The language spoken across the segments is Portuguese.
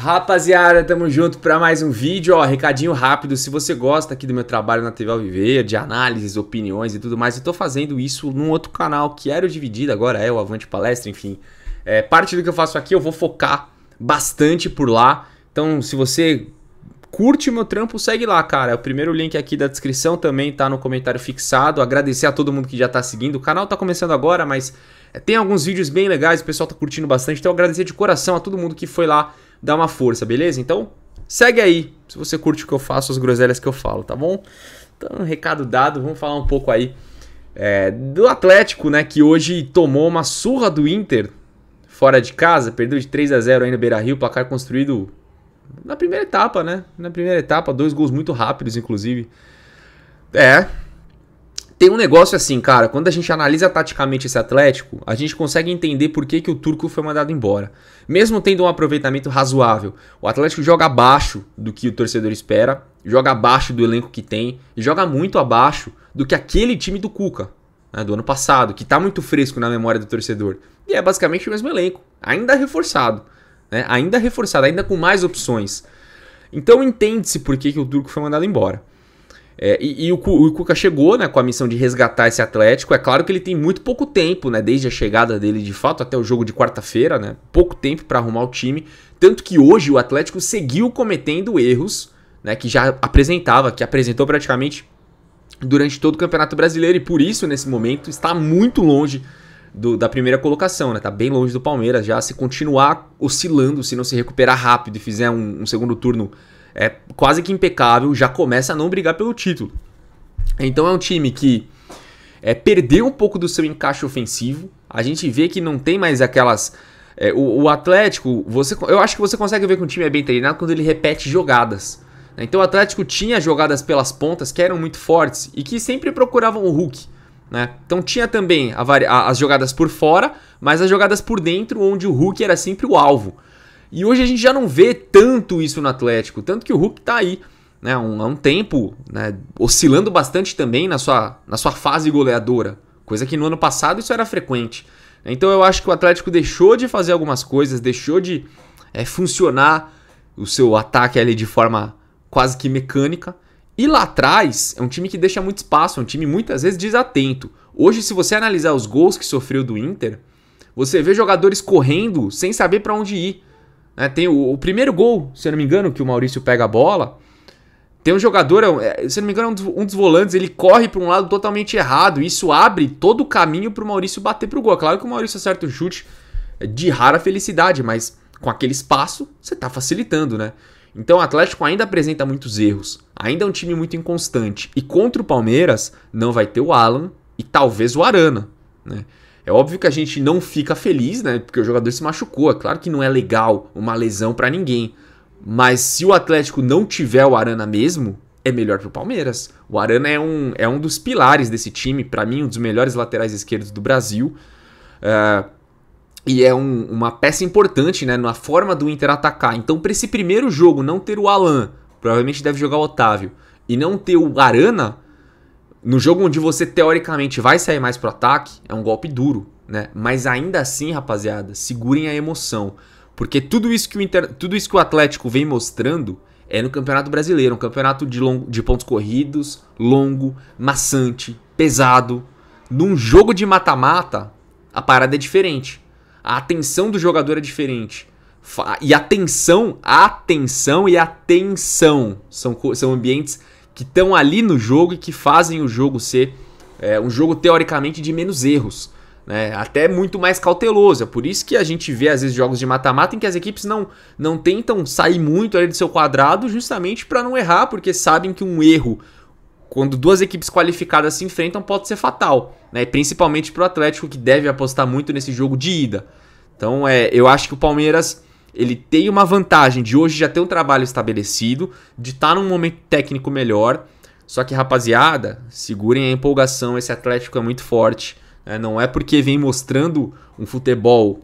Rapaziada, tamo junto para mais um vídeo, ó, recadinho rápido, se você gosta aqui do meu trabalho na TV Alviver, de análises, opiniões e tudo mais, eu tô fazendo isso num outro canal que era o Dividido, agora é o Avante Palestra, enfim, é, parte do que eu faço aqui eu vou focar bastante por lá, então se você curte o meu trampo, segue lá, cara, o primeiro link aqui da descrição também tá no comentário fixado, agradecer a todo mundo que já tá seguindo, o canal tá começando agora, mas é, tem alguns vídeos bem legais, o pessoal tá curtindo bastante, então agradecer de coração a todo mundo que foi lá dar uma força, beleza? Então, segue aí, se você curte o que eu faço, as groselhas que eu falo, tá bom? Então, recado dado, vamos falar um pouco aí é, do Atlético, né, que hoje tomou uma surra do Inter fora de casa, perdeu de 3 a 0 aí no Beira-Rio, placar construído na primeira etapa, né? Na primeira etapa, dois gols muito rápidos, inclusive. É, tem um negócio assim, cara, quando a gente analisa taticamente esse Atlético, a gente consegue entender por que, que o Turco foi mandado embora. Mesmo tendo um aproveitamento razoável, o Atlético joga abaixo do que o torcedor espera, joga abaixo do elenco que tem, e joga muito abaixo do que aquele time do Cuca, né, do ano passado, que está muito fresco na memória do torcedor. E é basicamente o mesmo elenco, ainda reforçado, né, ainda reforçado, ainda com mais opções. Então entende-se por que, que o Turco foi mandado embora. É, e, e o, o, Cuca chegou né, com a missão de resgatar esse Atlético. É claro que ele tem muito pouco tempo, né, desde a chegada dele de fato até o jogo de quarta-feira, né, pouco tempo para arrumar o time. Tanto que hoje o Atlético seguiu cometendo erros né, que já apresentava, que apresentou praticamente durante todo o Campeonato Brasileiro e por isso, nesse momento, está muito longe do, da primeira colocação, né? Tá bem longe do Palmeiras já. Se continuar oscilando, se não se recuperar rápido e fizer um, um segundo turno é quase que impecável, já começa a não brigar pelo título. Então é um time que é, perdeu um pouco do seu encaixe ofensivo. A gente vê que não tem mais aquelas. É, o, o, Atlético, você, eu acho que você consegue ver que um time é bem treinado quando ele repete jogadas. Né? Então o Atlético tinha jogadas pelas pontas que eram muito fortes e que sempre procuravam o Hulk. Né? Então tinha também a, as jogadas por fora, mas as jogadas por dentro, onde o Hulk era sempre o alvo. E hoje a gente já não vê tanto isso no Atlético, tanto que o Hulk está aí né, um, há um tempo, né, oscilando bastante também na sua, na sua fase goleadora, coisa que no ano passado isso era frequente. Então eu acho que o Atlético deixou de fazer algumas coisas, deixou de é, funcionar o seu ataque ali de forma quase que mecânica e lá atrás, é um time que deixa muito espaço, é um time muitas vezes desatento. Hoje, se você analisar os gols que sofreu do Inter, você vê jogadores correndo sem saber para onde ir. É, tem o, o, primeiro gol, se eu não me engano, que o Maurício pega a bola. Tem um jogador, é, se eu não me engano, é um dos, um dos volantes, ele corre para um lado totalmente errado. Isso abre todo o caminho para o Maurício bater pro gol. É claro que o Maurício acerta o chute de rara felicidade, mas com aquele espaço, você está facilitando, né? Então o Atlético ainda apresenta muitos erros, ainda é um time muito inconstante. E contra o Palmeiras, não vai ter o Alan e talvez o Arana. Né? É óbvio que a gente não fica feliz, né? Porque o jogador se machucou. É claro que não é legal uma lesão para ninguém. Mas se o Atlético não tiver o Arana mesmo, é melhor pro Palmeiras. O Arana é um, é um dos pilares desse time, para mim, um dos melhores laterais esquerdos do Brasil. Uh, e é um, uma peça importante né, na forma do Inter atacar. Então, para esse primeiro jogo não ter o Alan, provavelmente deve jogar o Otávio, e não ter o Arana, no jogo onde você teoricamente vai sair mais pro ataque, é um golpe duro, né? Mas ainda assim, rapaziada, segurem a emoção, porque tudo isso que o Inter, tudo isso que o Atlético vem mostrando é no Campeonato Brasileiro, um campeonato de, longo, de pontos corridos, longo, maçante, pesado. Num jogo de mata-mata, a parada é diferente. A atenção do jogador é diferente. E atenção, atenção e atenção são, são ambientes que estão ali no jogo e que fazem o jogo ser é, um jogo teoricamente de menos erros. Né? Até muito mais cauteloso. É por isso que a gente vê, às vezes, jogos de mata-mata em que as equipes não, não tentam sair muito ali do seu quadrado, justamente para não errar, porque sabem que um erro quando duas equipes qualificadas se enfrentam, pode ser fatal, né? principalmente para o Atlético, que deve apostar muito nesse jogo de ida. Então, é, eu acho que o Palmeiras ele tem uma vantagem de hoje já ter um trabalho estabelecido, de estar tá num momento técnico melhor. Só que, rapaziada, segurem a empolgação, esse Atlético é muito forte. Né? Não é porque vem mostrando um futebol,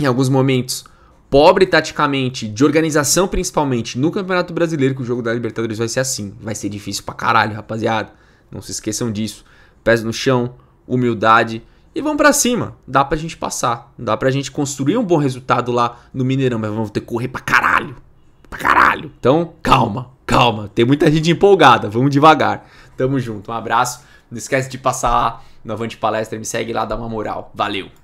em alguns momentos, pobre taticamente, de organização principalmente, no Campeonato Brasileiro, que o jogo da Libertadores vai ser assim. Vai ser difícil pra caralho, rapaziada. Não se esqueçam disso. Pés no chão, humildade e vamos para cima. Dá pra gente passar. Dá pra gente construir um bom resultado lá no Mineirão, mas vamos ter que correr pra caralho. Pra caralho. Então, calma, calma. Tem muita gente empolgada. Vamos devagar. Tamo junto. Um abraço. Não esquece de passar lá no Avante Palestra. Me segue lá, dá uma moral. Valeu.